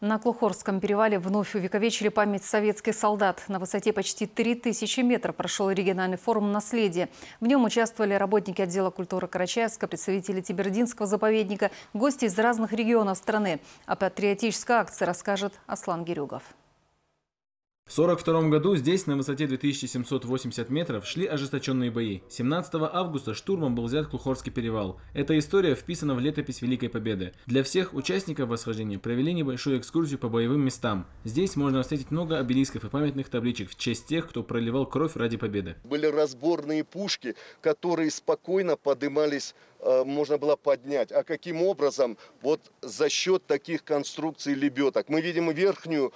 На Клухорском перевале вновь увековечили память советских солдат. На высоте почти 3000 метров прошел региональный форум «Наследие». В нем участвовали работники отдела культуры Карачаевска, представители Тибердинского заповедника, гости из разных регионов страны. О а патриотической акции расскажет Аслан Гирюгов. В 1942 году здесь, на высоте 2780 метров, шли ожесточенные бои. 17 августа штурмом был взят Клухорский перевал. Эта история вписана в летопись Великой Победы. Для всех участников восхождения провели небольшую экскурсию по боевым местам. Здесь можно встретить много обелисков и памятных табличек в честь тех, кто проливал кровь ради победы. Были разборные пушки, которые спокойно подымались Э, можно было поднять, а каким образом вот за счет таких конструкций лебедок. Мы видим верхнюю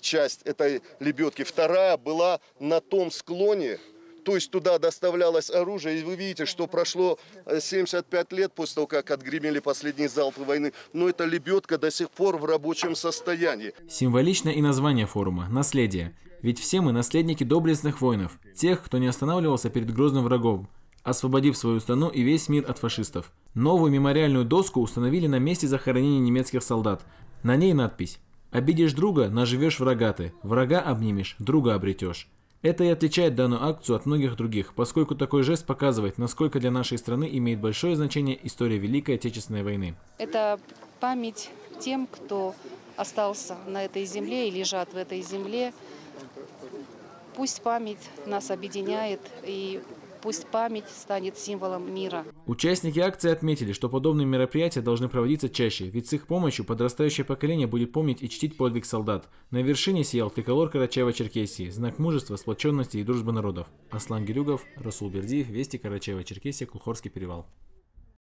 часть этой лебедки, вторая была на том склоне, то есть туда доставлялось оружие, и вы видите, что прошло 75 э, лет после того, как отгремели последние залпы войны, но эта лебедка до сих пор в рабочем состоянии. Символично и название форума – «Наследие». Ведь все мы наследники доблестных воинов, тех, кто не останавливался перед грозным врагом, освободив свою страну и весь мир от фашистов. Новую мемориальную доску установили на месте захоронения немецких солдат. На ней надпись «Обидишь друга, наживешь врага ты, врага обнимешь, друга обретешь». Это и отличает данную акцию от многих других, поскольку такой жест показывает, насколько для нашей страны имеет большое значение история Великой Отечественной войны. Это память тем, кто остался на этой земле и лежат в этой земле. Пусть память нас объединяет и Пусть память станет символом мира. Участники акции отметили, что подобные мероприятия должны проводиться чаще, ведь с их помощью подрастающее поколение будет помнить и чтить подвиг солдат. На вершине сиял триколор Карачаева-Черкесии, знак мужества, сплоченности и дружбы народов. Аслан Гирюгов, Расул Бердиев, Вести Карачаева-Черкесия, Кухорский перевал.